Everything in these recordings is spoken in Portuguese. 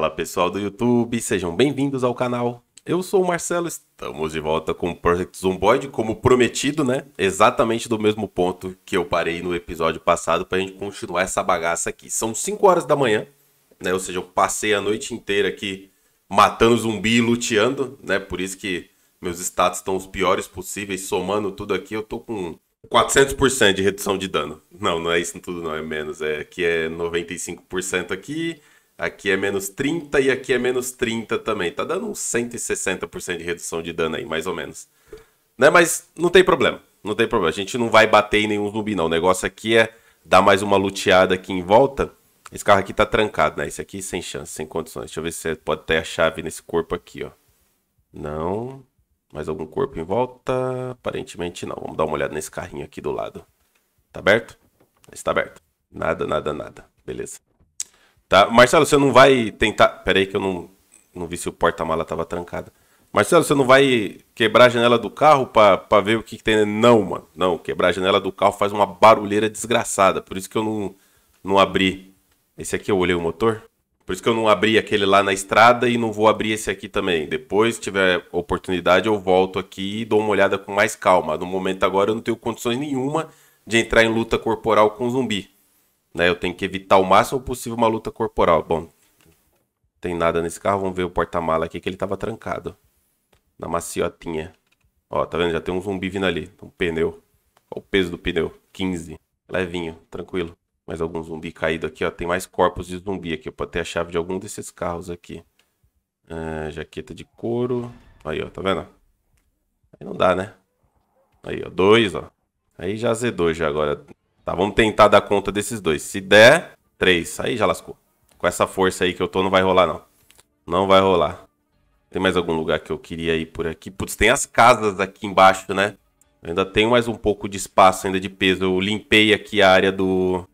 Fala pessoal do YouTube, sejam bem-vindos ao canal. Eu sou o Marcelo, estamos de volta com o Project Zomboid, como prometido, né? Exatamente do mesmo ponto que eu parei no episódio passado para a gente continuar essa bagaça aqui. São 5 horas da manhã, né? Ou seja, eu passei a noite inteira aqui matando zumbi e luteando, né? Por isso que meus status estão os piores possíveis, somando tudo aqui, eu tô com 400% de redução de dano. Não, não é isso tudo não, é menos. É que é 95% aqui, Aqui é menos 30 e aqui é menos 30 também. Tá dando uns 160% de redução de dano aí, mais ou menos. Né? Mas não tem problema. Não tem problema. A gente não vai bater em nenhum zumbi, não. O negócio aqui é dar mais uma luteada aqui em volta. Esse carro aqui tá trancado, né? Esse aqui sem chance, sem condições. Deixa eu ver se você pode ter a chave nesse corpo aqui, ó. Não. Mais algum corpo em volta? Aparentemente não. Vamos dar uma olhada nesse carrinho aqui do lado. Tá aberto? Está aberto. Nada, nada, nada. Beleza. Tá? Marcelo, você não vai tentar. Peraí, que eu não, não vi se o porta-mala tava trancado. Marcelo, você não vai quebrar a janela do carro para ver o que, que, tem. Não, mano. Não, quebrar a janela do carro faz uma barulheira desgraçada. Por isso que eu não, não abri. Esse aqui eu olhei o motor. Por isso que eu não abri aquele lá na estrada e não vou abrir esse aqui também. Depois, se tiver oportunidade, eu volto aqui e dou uma olhada com mais calma. No momento agora, eu não tenho condições nenhuma de entrar em luta corporal com zumbi. Né? Eu tenho que evitar o máximo possível uma luta corporal. Bom, tem nada nesse carro. Vamos ver o porta-mala aqui que ele estava trancado. Na maciotinha. Ó, tá vendo? Já tem um zumbi vindo ali. Um pneu. Olha o peso do pneu. 15. Levinho, tranquilo. Mais algum zumbi caído aqui, ó. Tem mais corpos de zumbi aqui. Eu posso ter a chave de algum desses carros aqui. É, jaqueta de couro. Aí, ó, tá vendo? Aí não dá, né? Aí, ó, dois, ó. Aí já azedou já agora. Tá, vamos tentar dar conta desses dois. Se der, três. Aí já lascou. Com essa força aí que eu tô, não vai rolar, não. Não vai rolar. Tem mais algum lugar que eu queria ir por aqui? Putz, tem as casas aqui embaixo, né? Eu ainda tenho mais um pouco de espaço ainda de peso. Eu limpei aqui a área do,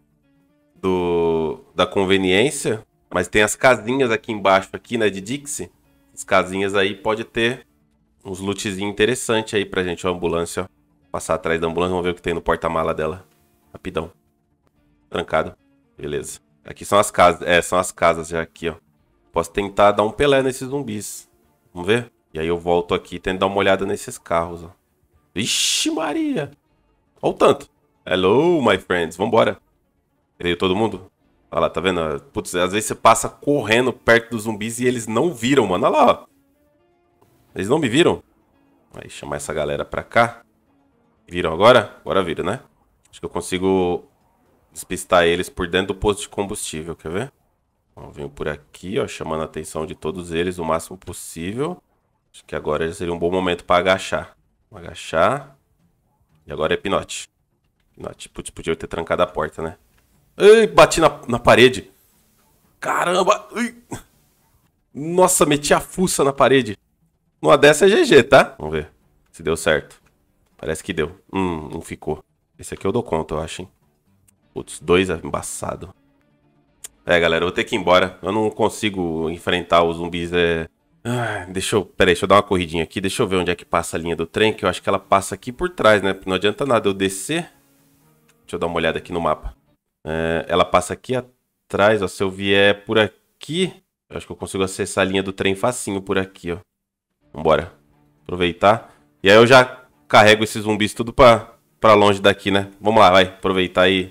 do da conveniência, mas tem as casinhas aqui embaixo aqui, né, de Dixie. As casinhas aí pode ter uns lootzinhos interessantes aí pra gente. a ambulância, ó. Passar atrás da ambulância, vamos ver o que tem no porta-mala dela. Rapidão. Trancado. Beleza. Aqui são as casas. É, são as casas já aqui, ó. Posso tentar dar um Pelé nesses zumbis. Vamos ver? E aí eu volto aqui e tento dar uma olhada nesses carros, ó. Vixe Maria! Olha o tanto. Hello, my friends. Vambora. Veio todo mundo? Olha lá, tá vendo? Putz, às vezes você passa correndo perto dos zumbis e eles não viram, mano. Olha lá, ó. Eles não me viram? Aí chamar essa galera pra cá. Viram agora? Agora viram, né? Acho que eu consigo despistar eles por dentro do posto de combustível, quer ver? Eu venho por aqui, ó, chamando a atenção de todos eles o máximo possível. Acho que agora já seria um bom momento para agachar. Vou agachar. E agora é pinote. Pinote. Putz, podia ter trancado a porta, né? Ei, bati na, na parede. Caramba! Ui. Nossa, meti a fuça na parede. Numa dessa é GG, tá? Vamos ver se deu certo. Parece que deu. Hum, não ficou. Esse aqui eu dou conta, eu acho, hein? Putz, dois é embaçado. É, galera, eu vou ter que ir embora. Eu não consigo enfrentar os zumbis. É... Ah, deixa eu. Pera aí, deixa eu dar uma corridinha aqui. Deixa eu ver onde é que passa a linha do trem, que eu acho que ela passa aqui por trás, né? Não adianta nada eu descer. Deixa eu dar uma olhada aqui no mapa. É, ela passa aqui atrás, ó. Se eu vier por aqui, eu acho que eu consigo acessar a linha do trem facinho por aqui, ó. Vambora. Aproveitar. E aí eu já carrego esses zumbis tudo pra para longe daqui, né? Vamos lá, vai, aproveitar aí.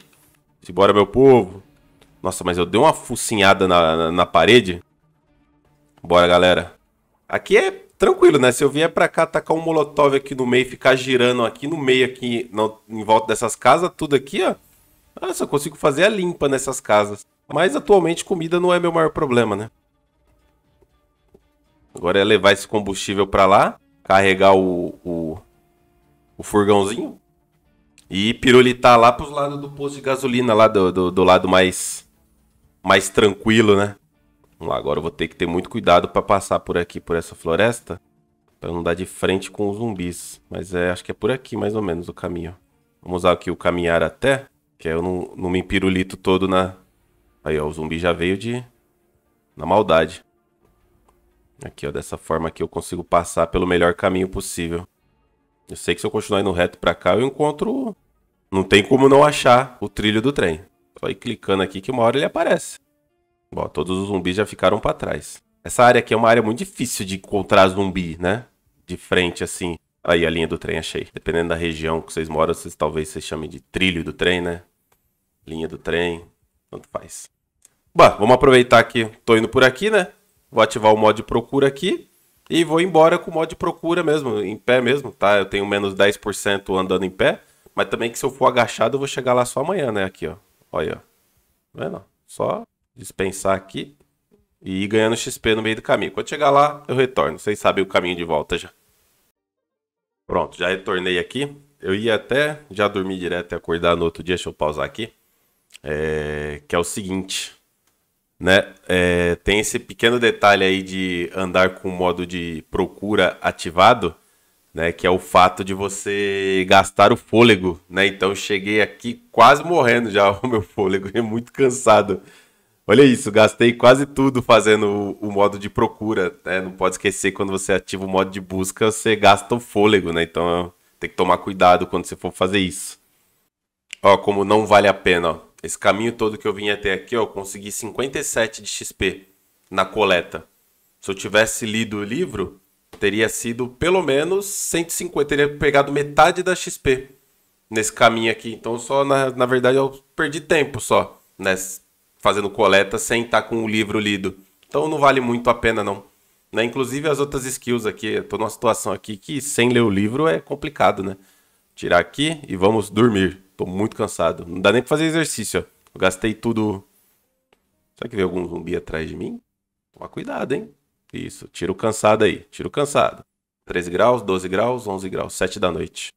Simbora, meu povo. Nossa, mas eu dei uma focinhada na, na, na, parede. Bora, galera. Aqui é tranquilo, né? Se eu vier pra cá atacar um molotov aqui no meio, ficar girando aqui no meio, aqui no, em volta dessas casas, tudo aqui, ó. Nossa, eu consigo fazer a limpa nessas casas. Mas atualmente comida não é meu maior problema, né? Agora é levar esse combustível pra lá, carregar o, o, o furgãozinho e pirulitar lá pros lados do posto de gasolina, lá do, do, do lado mais, mais tranquilo, né? Vamos lá, agora eu vou ter que ter muito cuidado para passar por aqui, por essa floresta, para não dar de frente com os zumbis. Mas é, acho que é por aqui mais ou menos o caminho. Vamos usar aqui o caminhar até, que eu não, não me pirulito todo na... Aí, ó, o zumbi já veio de... na maldade. Aqui, ó, dessa forma aqui eu consigo passar pelo melhor caminho possível. Eu sei que se eu continuar indo reto pra cá, eu encontro... Não tem como não achar o trilho do trem. Só ir clicando aqui que uma hora ele aparece. Bom, todos os zumbis já ficaram pra trás. Essa área aqui é uma área muito difícil de encontrar zumbi, né? De frente, assim. Aí a linha do trem, achei. Dependendo da região que vocês moram, vocês, talvez vocês chamem de trilho do trem, né? Linha do trem, tanto faz. Bom, vamos aproveitar que tô indo por aqui, né? Vou ativar o modo de procura aqui. E vou embora com o modo de procura mesmo, em pé mesmo, tá? Eu tenho menos 10% andando em pé, mas também que se eu for agachado eu vou chegar lá só amanhã, né? Aqui, ó. Olha, ó. Tá vendo? Só dispensar aqui e ir ganhando XP no meio do caminho. Quando chegar lá, eu retorno. Vocês sabem o caminho de volta já. Pronto, já retornei aqui. Eu ia até já dormir direto e acordar no outro dia. Deixa eu pausar aqui. É... que é o seguinte né? É, tem esse pequeno detalhe aí de andar com o modo de procura ativado, né? Que é o fato de você gastar o fôlego, né? Então cheguei aqui quase morrendo já o meu fôlego, é muito cansado. Olha isso, gastei quase tudo fazendo o, o modo de procura, né? Não pode esquecer quando você ativa o modo de busca, você gasta o fôlego, né? Então tem que tomar cuidado quando você for fazer isso. Ó, como não vale a pena, ó. Esse caminho todo que eu vim até aqui, ó, eu consegui 57 de XP na coleta. Se eu tivesse lido o livro, teria sido pelo menos 150, teria pegado metade da XP nesse caminho aqui. Então só na, na verdade eu perdi tempo só, né, fazendo coleta sem estar tá com o livro lido. Então não vale muito a pena não. Né? Inclusive as outras skills aqui, eu tô numa situação aqui que sem ler o livro é complicado, né? Tirar aqui e vamos dormir. Tô muito cansado. Não dá nem pra fazer exercício, ó. Eu gastei tudo. Será que veio algum zumbi atrás de mim? Toma cuidado, hein? Isso, tira o cansado aí. Tira o cansado. 13 graus, 12 graus, 11 graus, 7 da noite.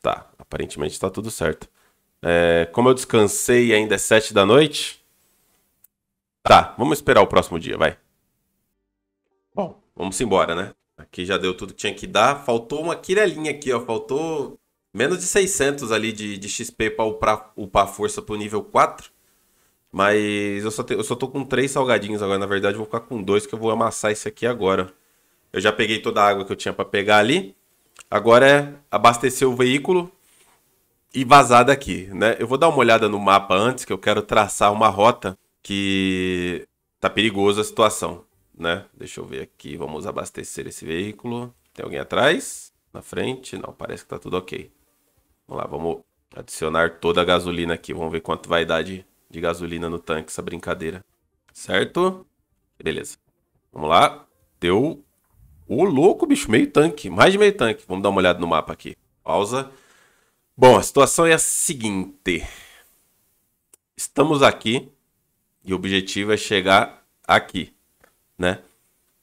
Tá, aparentemente tá tudo certo. É, como eu descansei e ainda é 7 da noite. Tá, vamos esperar o próximo dia, vai. Bom, vamos embora, né? Aqui já deu tudo que tinha que dar. Faltou uma quirelinha aqui, ó. Faltou menos de 600 ali de, de XP pra upar, upar força pro nível 4. Mas eu só, te, eu só tô com três salgadinhos agora. Na verdade, eu vou ficar com dois que eu vou amassar esse aqui agora. Eu já peguei toda a água que eu tinha para pegar ali. Agora é abastecer o veículo e vazar daqui, né? Eu vou dar uma olhada no mapa antes, que eu quero traçar uma rota que tá perigosa a situação, né? Deixa eu ver aqui. Vamos abastecer esse veículo. Tem alguém atrás? Na frente? Não, parece que tá tudo ok. Vamos lá, vamos adicionar toda a gasolina aqui. Vamos ver quanto vai dar de, de gasolina no tanque essa brincadeira. Certo? Beleza. Vamos lá. Deu... Ô, louco, bicho. Meio tanque. Mais de meio tanque. Vamos dar uma olhada no mapa aqui. Pausa. Bom, a situação é a seguinte. Estamos aqui e o objetivo é chegar aqui, né?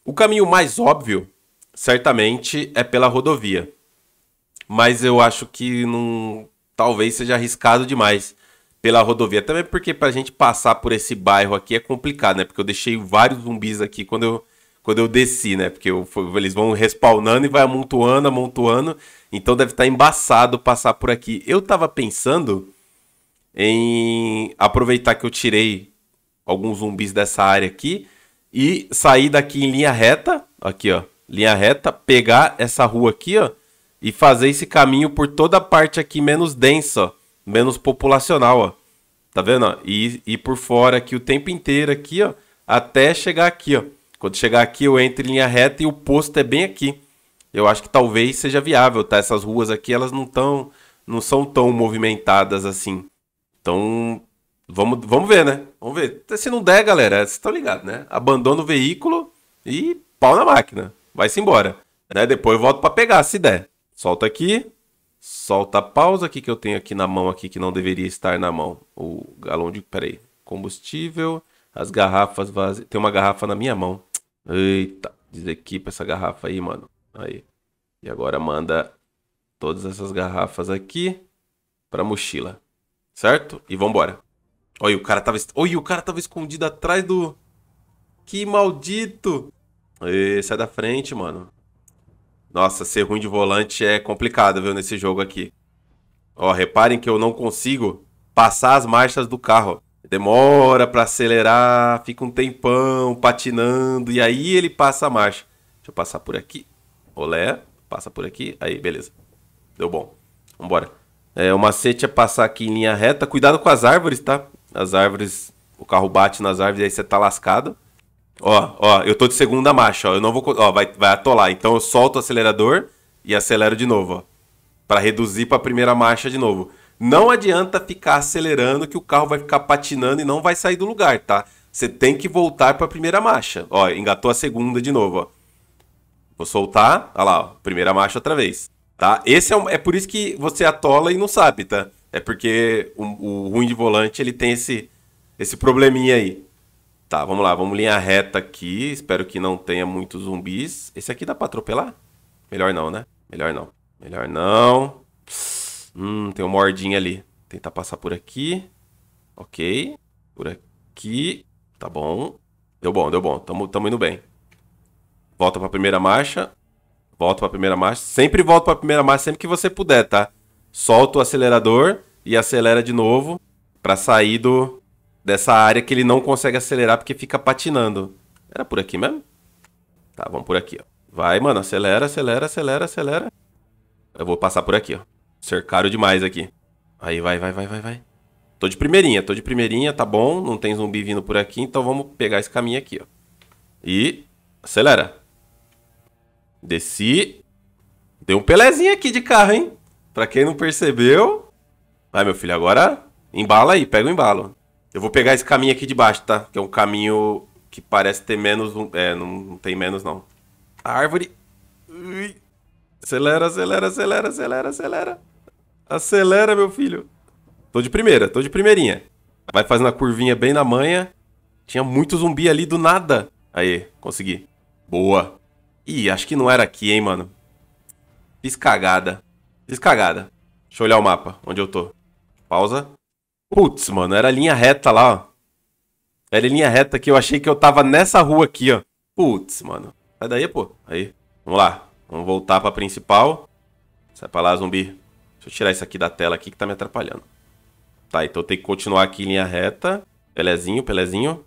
O caminho mais óbvio, certamente, é pela rodovia mas eu acho que não, talvez seja arriscado demais pela rodovia. Também porque para a gente passar por esse bairro aqui é complicado, né? Porque eu deixei vários zumbis aqui quando eu, quando eu desci, né? Porque eu, eles vão respawnando e vai amontoando, amontoando. Então deve estar tá embaçado passar por aqui. Eu tava pensando em aproveitar que eu tirei alguns zumbis dessa área aqui e sair daqui em linha reta, aqui ó, linha reta, pegar essa rua aqui ó e fazer esse caminho por toda a parte aqui menos densa, menos populacional, ó. Tá vendo? E, e por fora aqui o tempo inteiro aqui, ó, até chegar aqui, ó. Quando chegar aqui eu entro em linha reta e o posto é bem aqui. Eu acho que talvez seja viável, tá? Essas ruas aqui, elas não tão não são tão movimentadas assim. Então, vamos, vamos ver, né? Vamos ver. Se não der, galera, vocês estão ligados, né? Abandona o veículo e pau na máquina. Vai-se embora. Né? Depois eu volto para pegar, se der. Solta aqui. Solta a pausa aqui que eu tenho aqui na mão aqui que não deveria estar na mão. O galão de, peraí, combustível, as garrafas vazias. Tem uma garrafa na minha mão. Eita, desequipa essa garrafa aí, mano. Aí. E agora manda todas essas garrafas aqui pra mochila. Certo? E vambora. Olha, o cara tava. Olha, o cara tava escondido atrás do. Que maldito! sai é da frente, mano. Nossa, ser ruim de volante é complicado, viu, nesse jogo aqui. Ó, reparem que eu não consigo passar as marchas do carro. Demora para acelerar, fica um tempão patinando e aí ele passa a marcha. Deixa eu passar por aqui. Olé, passa por aqui. Aí, beleza. Deu bom. Vambora. É, o macete é passar aqui em linha reta. Cuidado com as árvores, tá? As árvores, o carro bate nas árvores e aí você tá lascado. Ó, ó, eu tô de segunda marcha, ó. Eu não vou. Ó, vai, vai atolar. Então eu solto o acelerador e acelero de novo, ó. Pra reduzir pra primeira marcha de novo. Não adianta ficar acelerando que o carro vai ficar patinando e não vai sair do lugar, tá? Você tem que voltar pra primeira marcha. Ó, engatou a segunda de novo, ó. Vou soltar. Olha lá, ó, primeira marcha outra vez. Tá? Esse é, um, é por isso que você atola e não sabe, tá? É porque o, o ruim de volante ele tem esse, esse probleminha aí. Tá, vamos lá, vamos linha reta aqui. Espero que não tenha muitos zumbis. Esse aqui dá pra atropelar? Melhor não, né? Melhor não. Melhor não. Hum, tem um mordinho ali. Tentar passar por aqui. Ok. Por aqui. Tá bom. Deu bom, deu bom. Tamo, tamo indo bem. Volta pra primeira marcha. Volta pra primeira marcha. Sempre volta pra primeira marcha, sempre que você puder, tá? Solta o acelerador e acelera de novo pra sair do, dessa área que ele não consegue acelerar porque fica patinando. Era por aqui mesmo? Tá, vamos por aqui, ó. Vai, mano, acelera, acelera, acelera, acelera. Eu vou passar por aqui, ó. Cercaram demais aqui. Aí, vai, vai, vai, vai, vai. Tô de primeirinha, tô de primeirinha, tá bom. Não tem zumbi vindo por aqui, então vamos pegar esse caminho aqui, ó. E acelera. Desci. Deu um pelezinho aqui de carro, hein? Pra quem não percebeu. Vai, meu filho, agora embala aí, pega o embalo. Eu vou pegar esse caminho aqui de baixo, tá? Que é um caminho que parece ter menos. É, não, não tem menos, não. A árvore. Ui. Acelera, acelera, acelera, acelera, acelera. Acelera, meu filho. Tô de primeira, tô de primeirinha. Vai fazendo a curvinha bem na manha. Tinha muito zumbi ali do nada. Aí, consegui. Boa. Ih, acho que não era aqui, hein, mano. Fiz cagada. Fiz cagada. Deixa eu olhar o mapa, onde eu tô. Pausa. Putz, mano, era linha reta lá, ó. Era linha reta que eu achei que eu tava nessa rua aqui, ó. Putz, mano. Sai daí, pô. Aí. Vamos lá. Vamos voltar pra principal. Sai pra lá, zumbi. Deixa eu tirar isso aqui da tela aqui que tá me atrapalhando. Tá, então eu tenho que continuar aqui em linha reta. Pelezinho, pelezinho.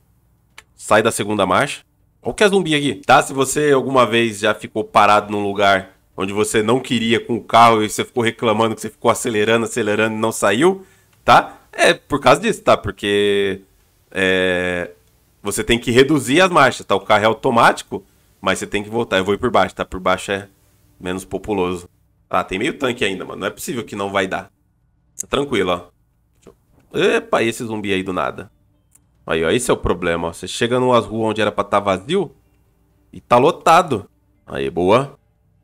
Sai da segunda marcha. Qual que é zumbi aqui? Tá? Se você alguma vez já ficou parado num lugar onde você não queria com o carro e você ficou reclamando que você ficou acelerando, acelerando e não saiu, tá? É, por causa disso, tá? Porque é, você tem que reduzir as marchas, tá? O carro é automático, mas você tem que voltar. Eu vou ir por baixo, tá? Por baixo é menos populoso. Ah, tem meio tanque ainda, mano. Não é possível que não vai dar. Tá tranquilo, ó. Epa, esse zumbi aí do nada. Aí, ó, esse é o problema, ó. Você chega numas ruas onde era pra estar tá vazio e tá lotado. Aí, boa.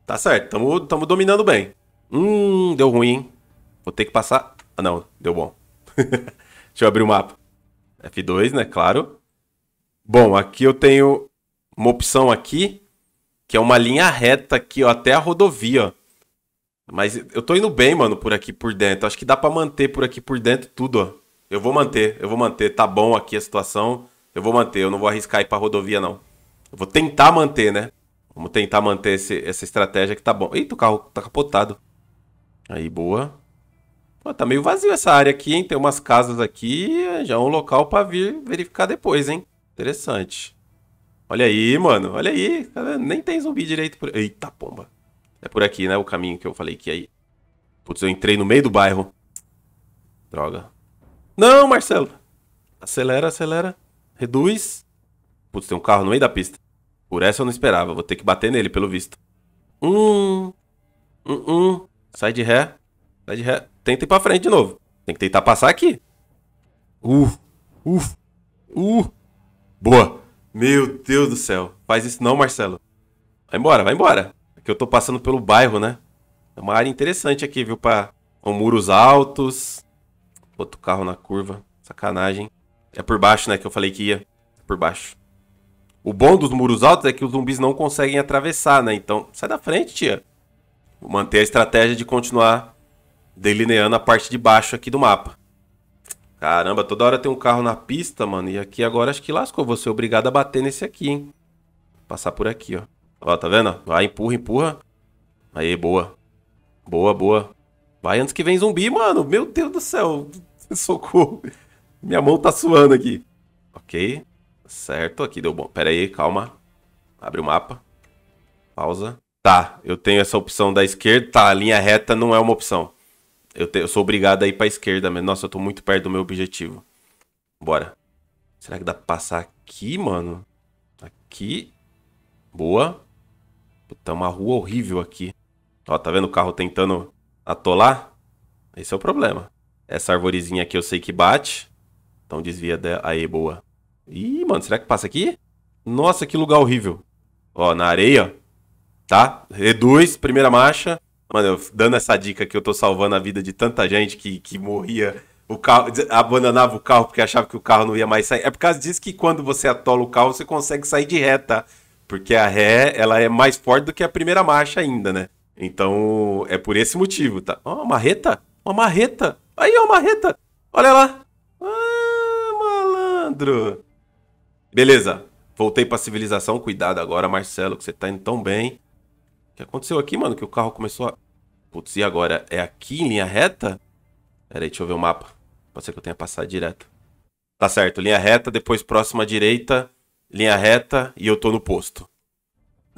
Tá certo, tamo, tamo dominando bem. Hum, deu ruim, hein? Vou ter que passar... Ah, não, deu bom. Deixa eu abrir o mapa. F2, né? Claro. Bom, aqui eu tenho uma opção aqui, que é uma linha reta aqui, ó, até a rodovia, ó. Mas eu tô indo bem, mano, por aqui por dentro. Acho que dá para manter por aqui por dentro tudo, ó. Eu vou manter, eu vou manter. Tá bom aqui a situação. Eu vou manter, eu não vou arriscar ir pra rodovia, não. Eu vou tentar manter, né? Vamos tentar manter esse, essa estratégia que tá bom. Eita, o carro tá capotado. Aí, boa. Pô, tá meio vazio essa área aqui, hein? Tem umas casas aqui, já é um local pra vir verificar depois, hein? Interessante. Olha aí, mano. Olha aí. Nem tem zumbi direito por... Eita, pomba. É por aqui, né? O caminho que eu falei que aí... Putz, eu entrei no meio do bairro. Droga. Não, Marcelo. Acelera, acelera. Reduz. Putz, tem um carro no meio da pista. Por essa eu não esperava. Vou ter que bater nele, pelo visto. Hum. Hum, hum. Sai de ré. Tá de ré. Tenta ir pra frente de novo. Tem que tentar passar aqui. Uh, uh, uh. Boa. Meu Deus do céu. Faz isso não, Marcelo. Vai embora, vai embora. Aqui é eu tô passando pelo bairro, né? É uma área interessante aqui, viu? Pra... Com muros altos. Outro carro na curva. Sacanagem. É por baixo, né? Que eu falei que ia. É por baixo. O bom dos muros altos é que os zumbis não conseguem atravessar, né? Então, sai da frente, tia. Vou manter a estratégia de continuar delineando a parte de baixo aqui do mapa. Caramba, toda hora tem um carro na pista, mano. E aqui agora acho que lascou. Vou ser obrigado a bater nesse aqui, hein? Passar por aqui, ó. Ó, tá vendo? Vai, empurra, empurra. Aí, boa. Boa, boa. Vai antes que vem zumbi, mano. Meu Deus do céu. Socorro. Minha mão tá suando aqui. Ok. Certo, aqui deu bom. Pera aí, calma. Abre o mapa. Pausa. Tá, eu tenho essa opção da esquerda. Tá, a linha reta não é uma opção. Eu, te, eu sou obrigado a ir pra esquerda, mas nossa, eu tô muito perto do meu objetivo. Bora. Será que dá pra passar aqui, mano? Aqui. Boa. Puta, é uma rua horrível aqui. Ó, tá vendo o carro tentando atolar? Esse é o problema. Essa arvorezinha aqui eu sei que bate. Então desvia dela. Aí, boa. Ih, mano, será que passa aqui? Nossa, que lugar horrível. Ó, na areia. Tá? Reduz, primeira marcha. Mano, dando essa dica que eu tô salvando a vida de tanta gente que, que morria, o carro, abandonava o carro porque achava que o carro não ia mais sair. É por causa disso que quando você atola o carro, você consegue sair de ré, tá? Porque a ré, ela é mais forte do que a primeira marcha ainda, né? Então, é por esse motivo, tá? Ó, oh, uma marreta, uma marreta. Aí, ó, uma marreta. Olha lá. Ah, malandro. Beleza. Voltei pra civilização. Cuidado agora, Marcelo, que você tá indo tão bem que aconteceu aqui, mano? Que o carro começou a... Putz, e agora? É aqui em linha reta? Pera aí, deixa eu ver o mapa. Pode ser que eu tenha passado direto. Tá certo, linha reta, depois próxima direita, linha reta e eu tô no posto.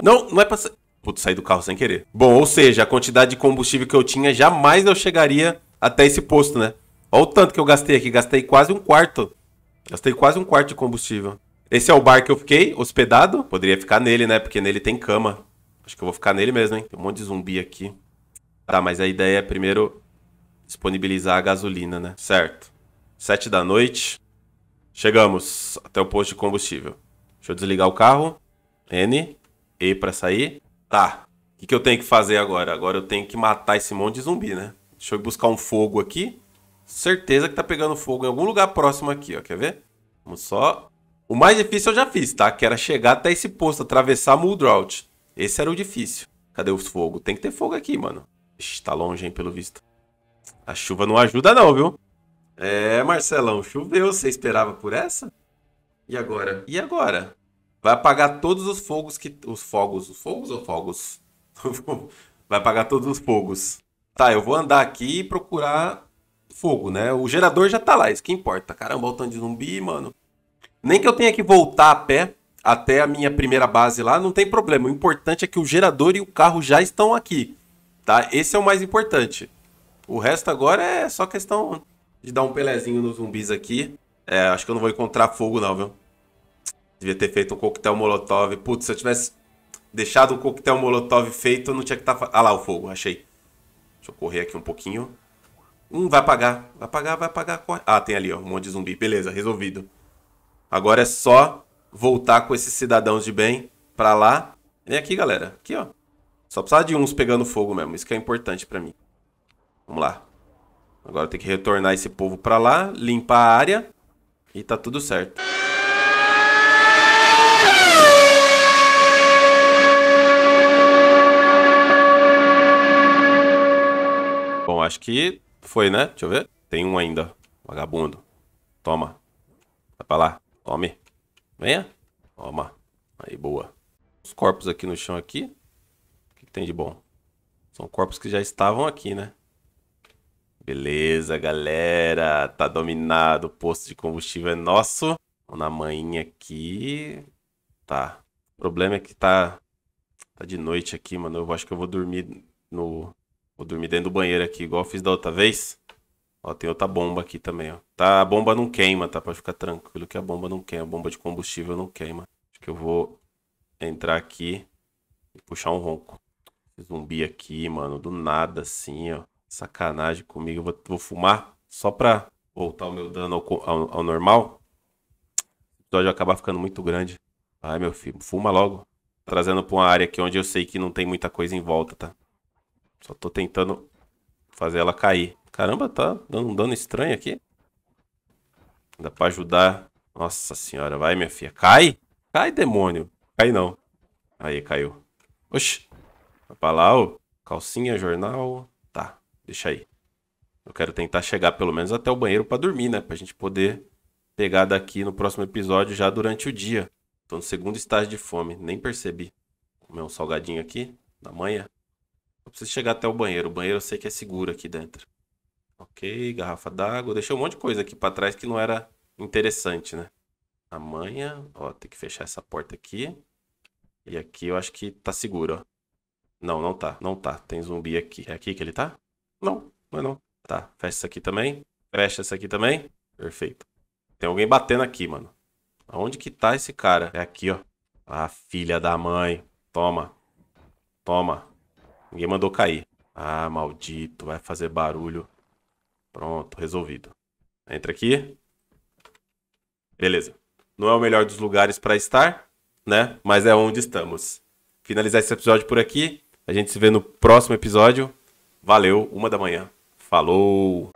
Não, não é pra... Putz, saí do carro sem querer. Bom, ou seja, a quantidade de combustível que eu tinha, jamais eu chegaria até esse posto, né? Olha o tanto que eu gastei aqui, gastei quase um quarto. Gastei quase um quarto de combustível. Esse é o bar que eu fiquei, hospedado. Poderia ficar nele, né? Porque nele tem cama. Acho que eu vou ficar nele mesmo, hein? Tem um monte de zumbi aqui. Tá, mas a ideia é primeiro disponibilizar a gasolina, né? Certo. Sete da noite. Chegamos até o posto de combustível. Deixa eu desligar o carro. N. E para sair. Tá. O que, que eu tenho que fazer agora? Agora eu tenho que matar esse monte de zumbi, né? Deixa eu buscar um fogo aqui. Certeza que tá pegando fogo em algum lugar próximo aqui, ó. Quer ver? Vamos só... O mais difícil eu já fiz, tá? Que era chegar até esse posto, atravessar Muldraut. Esse era o difícil. Cadê o fogo? Tem que ter fogo aqui, mano. Ixi, tá longe, hein, pelo visto. A chuva não ajuda não, viu? É, Marcelão, choveu. Você esperava por essa? E agora? E agora? Vai apagar todos os fogos que... Os fogos. Os fogos ou fogos? Vai apagar todos os fogos. Tá, eu vou andar aqui e procurar fogo, né? O gerador já tá lá, isso que importa. Caramba, o tanto de zumbi, mano. Nem que eu tenha que voltar a pé até a minha primeira base lá, não tem problema. O importante é que o gerador e o carro já estão aqui, tá? Esse é o mais importante. O resto agora é só questão de dar um pelezinho nos zumbis aqui. É, acho que eu não vou encontrar fogo não, viu? Devia ter feito um coquetel molotov. Putz, se eu tivesse deixado um coquetel molotov feito, eu não tinha que estar... Tá... Ah lá, o fogo, achei. Deixa eu correr aqui um pouquinho. Um vai apagar, vai apagar, vai apagar. Corre. Ah, tem ali, ó, um monte de zumbi. Beleza, resolvido. Agora é só voltar com esses cidadãos de bem para lá. Vem aqui, galera. Aqui, ó. Só precisava de uns pegando fogo mesmo. Isso que é importante para mim. Vamos lá. Agora tem que retornar esse povo para lá, limpar a área e tá tudo certo. Bom, acho que foi, né? Deixa eu ver. Tem um ainda. Vagabundo. Toma. Vai pra lá. Tome. Venha. Toma. Aí, boa. Os corpos aqui no chão aqui. O que, que tem de bom? São corpos que já estavam aqui, né? Beleza, galera. Tá dominado. O posto de combustível é nosso. Vamos na manhinha aqui. Tá. O problema é que tá... Tá de noite aqui, mano. Eu acho que eu vou dormir no... Vou dormir dentro do banheiro aqui, igual eu fiz da outra vez. Ó, tem outra bomba aqui também, ó. Tá, a bomba não queima, tá? Pode ficar tranquilo que a bomba não queima. A bomba de combustível não queima. Acho que eu vou entrar aqui e puxar um ronco. zumbi aqui, mano, do nada assim, ó. Sacanagem comigo. Eu vou, vou fumar só pra voltar o meu dano ao, ao, ao normal. Pode acabar ficando muito grande. Ai, meu filho, fuma logo. Trazendo pra uma área aqui onde eu sei que não tem muita coisa em volta, tá? Só tô tentando Fazer ela cair. Caramba, tá dando um dano estranho aqui. Dá pra ajudar. Nossa senhora, vai minha filha. Cai! Cai, demônio! Cai não. Aí, caiu. Oxi! Vai pra lá, ó. Calcinha, jornal. Tá, deixa aí. Eu quero tentar chegar pelo menos até o banheiro para dormir, né? Pra gente poder pegar daqui no próximo episódio já durante o dia. Tô no segundo estágio de fome, nem percebi. Vou comer um salgadinho aqui, na manhã. Eu preciso chegar até o banheiro. O banheiro eu sei que é seguro aqui dentro. Ok, garrafa d'água. Deixei um monte de coisa aqui para trás que não era interessante, né? Amanhã, ó, tem que fechar essa porta aqui. E aqui eu acho que tá seguro, ó. Não, não tá, não tá. Tem zumbi aqui. É aqui que ele tá? Não, não é não. Tá, fecha isso aqui também. Fecha isso aqui também. Perfeito. Tem alguém batendo aqui, mano. Aonde que tá esse cara? É aqui, ó. Ah, filha da mãe. Toma. Toma. Ninguém mandou cair. Ah, maldito, vai fazer barulho. Pronto, resolvido. Entra aqui. Beleza. Não é o melhor dos lugares para estar, né? Mas é onde estamos. Finalizar esse episódio por aqui. A gente se vê no próximo episódio. Valeu, uma da manhã. Falou!